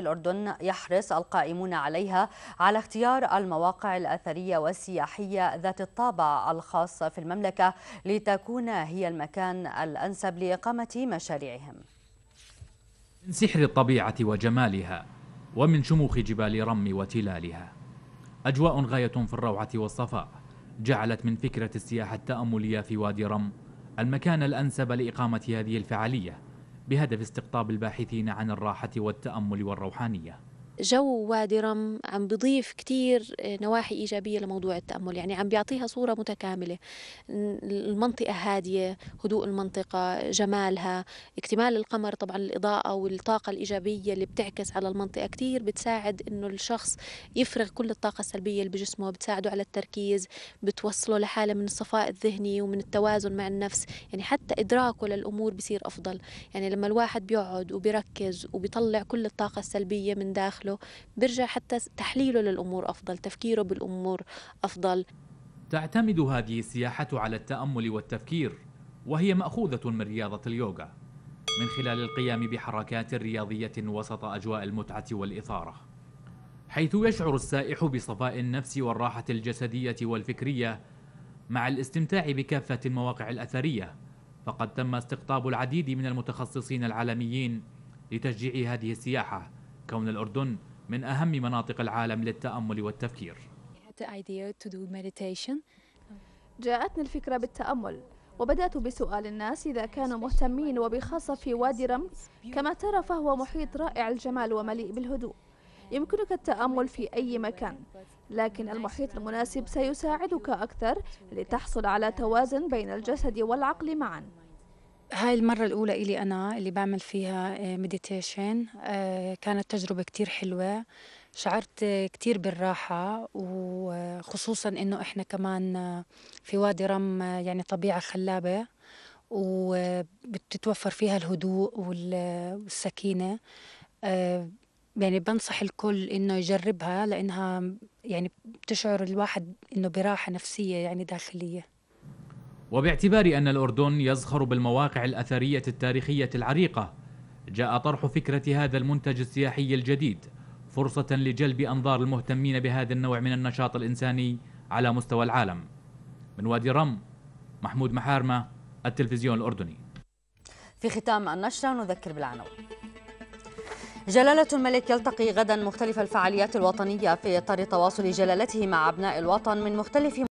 الأردن يحرص القائمون عليها على اختيار المواقع الأثرية والسياحية ذات الطابع الخاص في المملكة لتكون هي المكان الأنسب لإقامة مشاريعهم من سحر الطبيعة وجمالها ومن شموخ جبال رم وتلالها أجواء غاية في الروعة والصفاء جعلت من فكرة السياحة التأملية في وادي رم المكان الأنسب لإقامة هذه الفعالية بهدف استقطاب الباحثين عن الراحة والتأمل والروحانية جو وادي رم عم بضيف كتير آه، نواحي إيجابية لموضوع التأمل يعني عم بيعطيها صورة متكاملة المنطقة هادية هدوء المنطقة جمالها اكتمال القمر طبعا الإضاءة والطاقة الإيجابية اللي بتعكس على المنطقة كتير بتساعد إنه الشخص يفرغ كل الطاقة السلبية اللي بجسمه بتساعده على التركيز بتوصله لحالة من الصفاء الذهني ومن التوازن مع النفس يعني حتى إدراكه للأمور بصير أفضل يعني لما الواحد بيقعد وبيركز وبيطلع كل الطاقة السلبية من داخله له برجع حتى تحليله للأمور أفضل تفكيره بالأمور أفضل تعتمد هذه السياحة على التأمل والتفكير وهي مأخوذة من رياضة اليوغا من خلال القيام بحركات رياضية وسط أجواء المتعة والإثارة حيث يشعر السائح بصفاء النفس والراحة الجسدية والفكرية مع الاستمتاع بكافة المواقع الأثرية فقد تم استقطاب العديد من المتخصصين العالميين لتشجيع هذه السياحة كون الأردن من أهم مناطق العالم للتأمل والتفكير جاءتني الفكرة بالتأمل وبدأت بسؤال الناس إذا كانوا مهتمين وبخاصة في وادي رمز كما ترى فهو محيط رائع الجمال ومليء بالهدوء يمكنك التأمل في أي مكان لكن المحيط المناسب سيساعدك أكثر لتحصل على توازن بين الجسد والعقل معاً هاي المرة الأولى إلي أنا اللي بعمل فيها مديتيشن آه، آه، كانت تجربة كتير حلوة شعرت كتير بالراحة وخصوصا إنه إحنا كمان آه، في وادي رم يعني طبيعة خلابة وبتتوفر فيها الهدوء والسكينة يعني بنصح الكل إنه يجربها لأنها يعني بتشعر الواحد إنه براحة نفسية يعني داخلية وباعتبار أن الأردن يزخر بالمواقع الأثرية التاريخية العريقة جاء طرح فكرة هذا المنتج السياحي الجديد فرصة لجلب أنظار المهتمين بهذا النوع من النشاط الإنساني على مستوى العالم من وادي رم محمود محارمة التلفزيون الأردني في ختام النشرة نذكر بالعناوين جلالة الملك يلتقي غدا مختلف الفعاليات الوطنية في إطار تواصل جلالته مع أبناء الوطن من مختلف